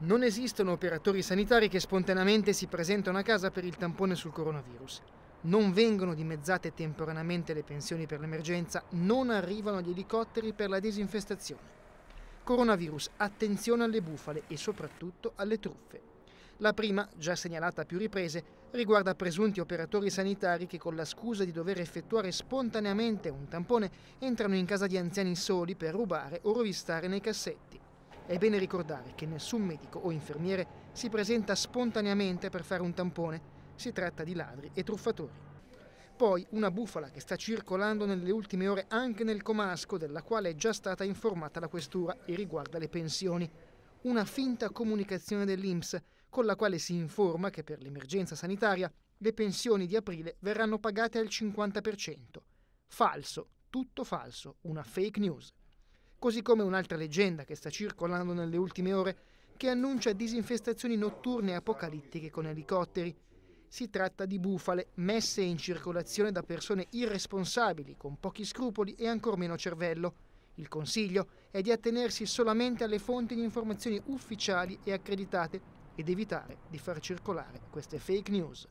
Non esistono operatori sanitari che spontaneamente si presentano a casa per il tampone sul coronavirus. Non vengono dimezzate temporaneamente le pensioni per l'emergenza, non arrivano gli elicotteri per la disinfestazione. Coronavirus, attenzione alle bufale e soprattutto alle truffe. La prima, già segnalata a più riprese, riguarda presunti operatori sanitari che con la scusa di dover effettuare spontaneamente un tampone entrano in casa di anziani soli per rubare o rovistare nei cassetti. È bene ricordare che nessun medico o infermiere si presenta spontaneamente per fare un tampone, si tratta di ladri e truffatori. Poi una bufala che sta circolando nelle ultime ore anche nel Comasco, della quale è già stata informata la questura e riguarda le pensioni. Una finta comunicazione dell'INPS con la quale si informa che per l'emergenza sanitaria le pensioni di aprile verranno pagate al 50%. Falso, tutto falso, una fake news così come un'altra leggenda che sta circolando nelle ultime ore che annuncia disinfestazioni notturne apocalittiche con elicotteri. Si tratta di bufale messe in circolazione da persone irresponsabili, con pochi scrupoli e ancor meno cervello. Il consiglio è di attenersi solamente alle fonti di informazioni ufficiali e accreditate ed evitare di far circolare queste fake news.